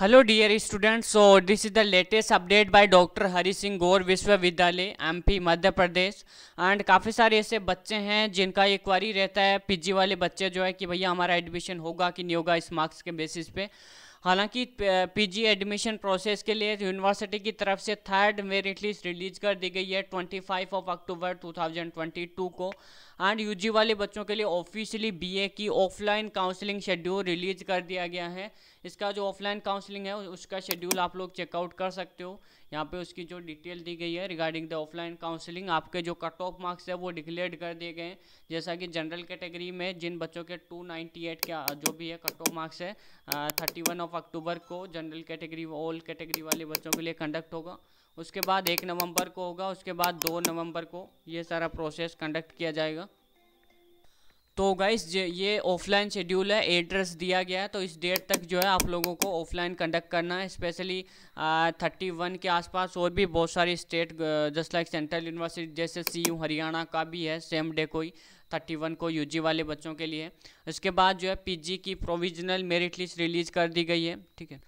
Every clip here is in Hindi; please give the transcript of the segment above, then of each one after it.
hello dear students so this is the latest update by doctor Hari Singh Gour विश्वविद्यालय एमपी मध्य प्रदेश एंड काफ़ी सारे ऐसे बच्चे हैं जिनका एक क्वारी रहता है पीजी वाले बच्चे जो है कि भैया हमारा एडमिशन होगा कि नहीं होगा इस मार्क्स के बेसिस पे हालांकि पीजी एडमिशन प्रोसेस के लिए यूनिवर्सिटी की तरफ से थर्ड मेरिट लिस्ट रिलीज कर दी गई है 25 ऑफ अक्टूबर 2022 को एंड यूजी वाले बच्चों के लिए officially B A offline counselling schedule release कर दिया गया है इसका जो ऑफलाइन काउंसलिंग है उसका शेड्यूल आप लोग चेकआउट कर सकते हो यहाँ पे उसकी जो डिटेल दी गई है रिगार्डिंग द ऑफलाइन काउंसलिंग आपके जो कट ऑफ मार्क्स है वो डिक्लेयर कर दिए गए हैं जैसा कि जनरल कैटेगरी में जिन बच्चों के 298 के जो भी है कट ऑफ मार्क्स है thirty one of of October को जनरल कैटेगरी ऑल कैटेगरी वाले बच्चों के लिए कंडक्ट होगा उसके बाद एक नवंबर को होगा उसके बाद दो नवंबर को ये सारा प्रोसेस कंडक्ट किया जाएगा तो गाइस ये ऑफलाइन शेड्यूल है एड्रेस दिया गया है तो इस डेट तक जो है आप लोगों को ऑफलाइन कंडक्ट करना है स्पेशली थर्टी वन के आसपास और भी बहुत सारी state just like central university जैसे सी हरियाणा का भी है सेम डे कोई थर्टी वन को जी वाले बच्चों के लिए इसके बाद जो है जी की प्रोविजनल मेरिट लिस्ट रिलीज कर दी गई है ठीक है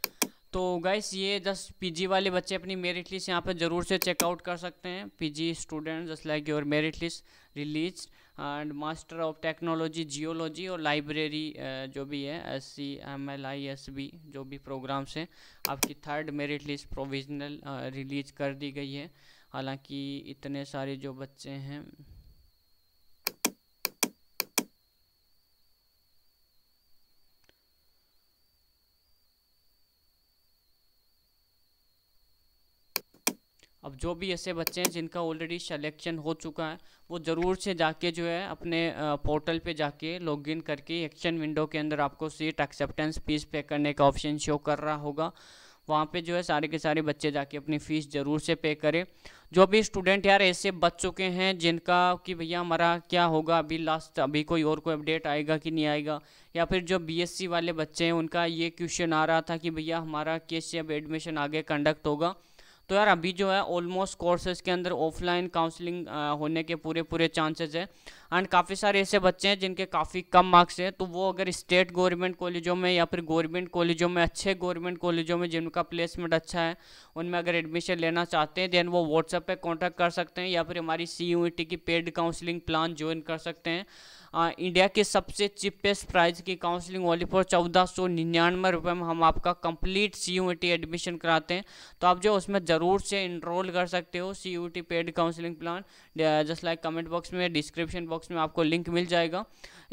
तो गैस ये पी जी वाले बच्चे अपनी मेरिट लिस्ट यहाँ पर ज़रूर से चेकआउट कर सकते हैं जी student just like your merit list release and master of technology geology और लाइब्रेरी जो भी है S C M L I S B जो भी प्रोग्राम्स हैं आपकी third merit list provisional release कर दी गई है हालांकि इतने सारे जो बच्चे हैं अब जो भी ऐसे बच्चे हैं जिनका ऑलरेडी सेलेक्शन हो चुका है वो ज़रूर से जाके जो है अपने पोर्टल पे जाके लॉगिन करके एक्शन विंडो के अंदर आपको सीट एक्सेप्टेंस फीस पे करने का ऑप्शन शो कर रहा होगा वहाँ पे जो है सारे के सारे बच्चे जाके अपनी फ़ीस ज़रूर से पे करें जो भी स्टूडेंट यार ऐसे बच चुके हैं जिनका कि भैया हमारा क्या होगा अभी लास्ट अभी कोई और कोई अपडेट आएगा कि नहीं आएगा या फिर जो बीएससी वाले बच्चे हैं उनका ये क्वेश्चन आ रहा था कि भैया हमारा कैसे अब एडमिशन आगे कंडक्ट होगा तो यार अभी जो है ऑलमोस्ट कोर्सेज के अंदर ऑफलाइन काउंसलिंग होने के पूरे पूरे चांसेज है एंड काफ़ी सारे ऐसे बच्चे हैं जिनके काफ़ी कम मार्क्स हैं तो वो अगर स्टेट गवर्नमेंट कॉलेजों में या फिर गवर्नमेंट कॉलेजों में अच्छे गवर्नमेंट कॉलेजों में जिनका प्लेसमेंट अच्छा है उनमें अगर एडमिशन लेना चाहते हैं देन वो व्हाट्सएप पे कांटेक्ट कर सकते हैं या फिर हमारी सी यू e की पेड काउंसलिंग प्लान ज्वाइन कर सकते हैं आ, uh, इंडिया के सबसे चिपेस्ट प्राइस की काउंसलिंग वाली फॉर चौदह सौ निन्यानवे रुपये में हम आपका कंप्लीट सी यू एडमिशन कराते हैं तो आप जो उसमें ज़रूर से इनरोल कर सकते हो C U paid counselling plan just like comment box में डिस्क्रिप्शन बॉक्स बॉक्स में आपको लिंक मिल जाएगा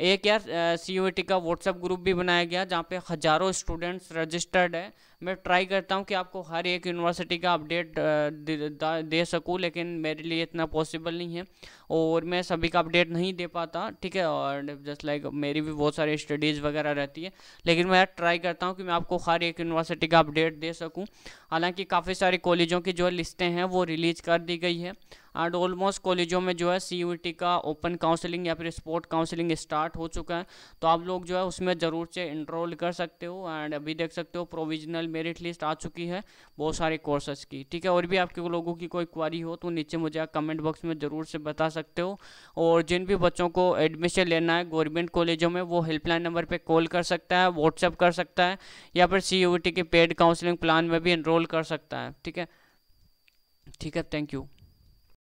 एक यार सी यू टी का व्हाट्सएप ग्रुप भी बनाया गया जहाँ पे हज़ारों स्टूडेंट्स रजिस्टर्ड है मैं ट्राई करता हूँ कि आपको हर एक यूनिवर्सिटी का अपडेट दे, सकूँ लेकिन मेरे लिए इतना पॉसिबल नहीं है और मैं सभी का अपडेट नहीं दे पाता ठीक है और जस्ट लाइक मेरी भी बहुत सारी स्टडीज़ वगैरह रहती है लेकिन मैं ट्राई करता हूँ कि मैं आपको हर एक यूनिवर्सिटी का अपडेट दे सकूँ हालाँकि काफ़ी सारे कॉलेजों की जो लिस्टें हैं वो रिलीज़ कर दी गई है एंड ऑलमोस्ट कॉलेजों में जो है सी का ओपन काउंसलिंग या फिर स्पोर्ट काउंसलिंग स्टार्ट हो चुका है तो आप लोग जो है उसमें ज़रूर से इनरोल कर सकते हो एंड अभी देख सकते हो प्रोविजनल मेरिट लिस्ट आ चुकी है बहुत सारे कोर्सेज की ठीक है और भी आपके लोगों की कोई क्वारी हो तो नीचे मुझे आप कमेंट बॉक्स में ज़रूर से बता सकते हो और जिन भी बच्चों को एडमिशन लेना है गवर्नमेंट कॉलेजों में वो हेल्पलाइन नंबर पर कॉल कर सकता है व्हाट्सअप कर सकता है या फिर सी के पेड काउंसलिंग प्लान में भी इनरोल कर सकता है ठीक है ठीक है थैंक यू